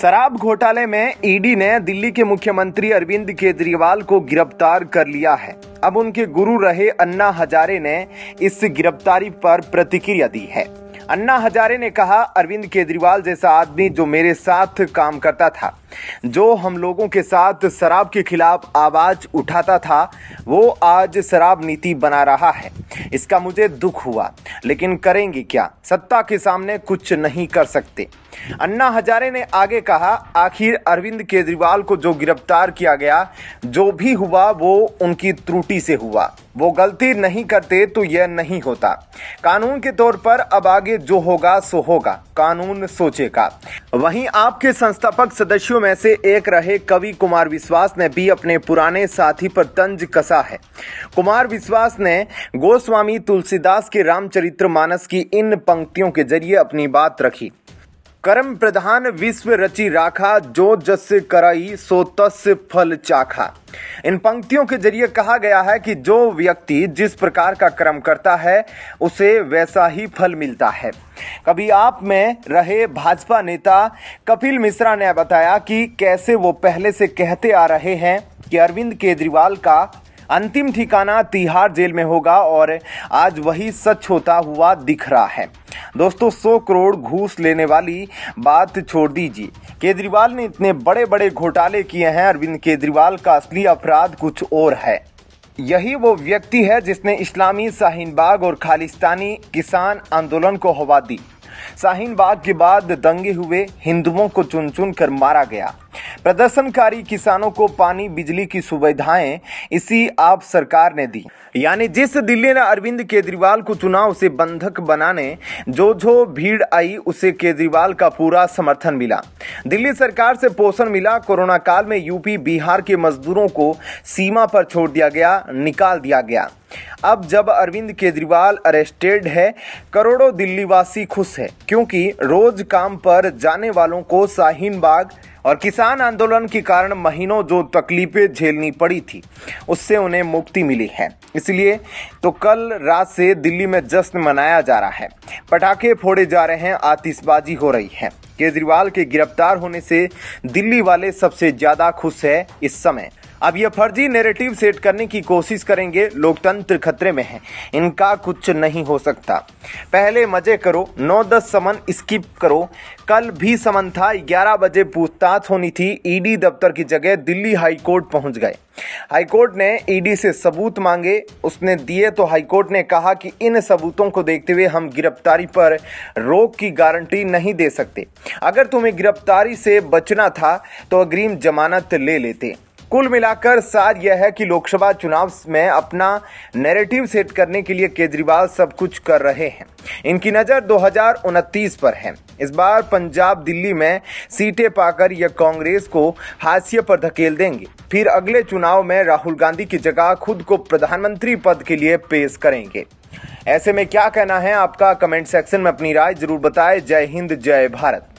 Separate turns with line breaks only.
शराब घोटाले में ईडी ने दिल्ली के मुख्यमंत्री अरविंद केजरीवाल को गिरफ्तार कर लिया है अब उनके गुरु रहे अन्ना हजारे ने इस गिरफ्तारी पर प्रतिक्रिया दी है अन्ना हजारे ने कहा अरविंद केजरीवाल जैसा आदमी जो मेरे साथ काम करता था जो हम लोगों के साथ शराब के खिलाफ आवाज उठाता था वो आज शराब नीति बना रहा है इसका मुझे दुख हुआ लेकिन करेंगे क्या सत्ता के सामने कुछ नहीं कर सकते अन्ना हजारे ने आगे कहा आखिर अरविंद केजरीवाल को जो गिरफ्तार किया गया जो भी हुआ वो उनकी त्रुटि से हुआ वो गलती नहीं करते तो यह नहीं होता कानून के तौर पर अब आगे जो होगा सो होगा कानून सोचेगा वहीं आपके संस्थापक सदस्यों में से एक रहे कवि कुमार विश्वास ने भी अपने पुराने साथी पर तंज कसा है कुमार विश्वास ने गोस्वामी तुलसीदास के रामचरित्र मानस की इन पंक्तियों के जरिए अपनी बात रखी कर्म प्रधान विश्व रचि राखा जो जस करई सो तस फल चाखा इन पंक्तियों के जरिए कहा गया है कि जो व्यक्ति जिस प्रकार का कर्म करता है उसे वैसा ही फल मिलता है कभी आप में रहे भाजपा नेता कपिल मिश्रा ने बताया कि कैसे वो पहले से कहते आ रहे हैं कि अरविंद केजरीवाल का अंतिम ठिकाना तिहाड़ जेल में होगा और आज वही सच होता हुआ दिख रहा है दोस्तों सौ करोड़ घूस लेने वाली बात छोड़ दीजिए केजरीवाल ने इतने बड़े बड़े घोटाले किए हैं अरविंद केजरीवाल का असली अपराध कुछ और है यही वो व्यक्ति है जिसने इस्लामी शाहीनबाग और खालिस्तानी किसान आंदोलन को हवा दी शाहीन बाग के बाद दंगे हुए हिंदुओं को चुन चुन कर मारा गया प्रदर्शनकारी किसानों को पानी बिजली की सुविधाएं इसी आप सरकार ने दी यानी जिस दिल्ली ने अरविंद केजरीवाल को चुनाव से बंधक बनाने जो जो भीड़ आई उसे केजरीवाल का पूरा समर्थन मिला दिल्ली सरकार से पोषण मिला कोरोना काल में यूपी बिहार के मजदूरों को सीमा पर छोड़ दिया गया निकाल दिया गया अब जब अरविंद केजरीवाल अरेस्टेड है करोड़ों दिल्लीवासी खुश हैं क्योंकि रोज काम पर जाने वालों को शाहीन बाग और किसान आंदोलन के कारण महीनों जो तकलीफें झेलनी पड़ी थी उससे उन्हें मुक्ति मिली है इसलिए तो कल रात से दिल्ली में जश्न मनाया जा रहा है पटाखे फोड़े जा रहे हैं आतिशबाजी हो रही है केजरीवाल के गिरफ्तार होने से दिल्ली वाले सबसे ज़्यादा खुश है इस समय अब ये फर्जी नेरेटिव सेट करने की कोशिश करेंगे लोकतंत्र खतरे में है इनका कुछ नहीं हो सकता पहले मजे करो नौ दस समन स्किप करो कल भी समन था ग्यारह बजे पूछताछ होनी थी ईडी e दफ्तर की जगह दिल्ली हाईकोर्ट पहुंच गए हाईकोर्ट ने ईडी e से सबूत मांगे उसने दिए तो हाईकोर्ट ने कहा कि इन सबूतों को देखते हुए हम गिरफ्तारी पर रोक की गारंटी नहीं दे सकते अगर तुम्हें गिरफ्तारी से बचना था तो अग्रिम जमानत ले लेते कुल मिलाकर सार यह है कि लोकसभा चुनाव में अपना नैरेटिव सेट करने के लिए केजरीवाल सब कुछ कर रहे हैं इनकी नज़र दो पर है इस बार पंजाब दिल्ली में सीटें पाकर यह कांग्रेस को हाशिए पर धकेल देंगे फिर अगले चुनाव में राहुल गांधी की जगह खुद को प्रधानमंत्री पद के लिए पेश करेंगे ऐसे में क्या कहना है आपका कमेंट सेक्शन में अपनी राय जरूर बताएं जय हिंद जय भारत